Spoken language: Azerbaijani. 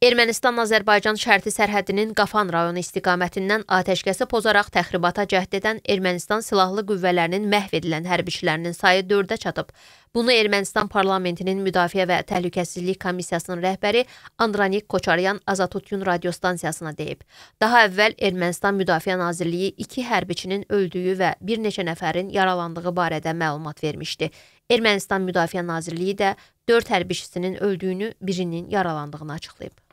Ermənistan-Azərbaycan şərti sərhədinin Qafan rayonu istiqamətindən atəşkəsi pozaraq təxribata cəhd edən Ermənistan silahlı qüvvələrinin məhv edilən hərbiçilərinin sayı 4-ə çatıb. Bunu Ermənistan parlamentinin Müdafiə və Təhlükəsizlik Komissiyasının rəhbəri Andranik Koçaryan Azatutyun radiostansiyasına deyib. Daha əvvəl Ermənistan Müdafiə Nazirliyi iki hərbiçinin öldüyü və bir neçə nəfərin yaralandığı barədə məlumat vermişdi. Ermənistan Müdafiə Nazirliyi də 4 hərbiçisinin öldüyünü, birinin yaralandığını açıqlayıb.